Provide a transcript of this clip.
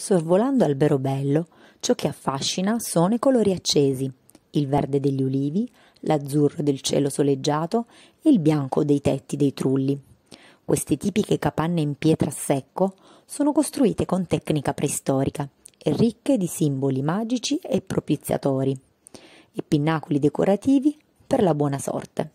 Sorvolando albero bello, ciò che affascina sono i colori accesi, il verde degli ulivi, l'azzurro del cielo soleggiato e il bianco dei tetti dei trulli. Queste tipiche capanne in pietra a secco sono costruite con tecnica preistorica e ricche di simboli magici e propiziatori e pinnacoli decorativi per la buona sorte.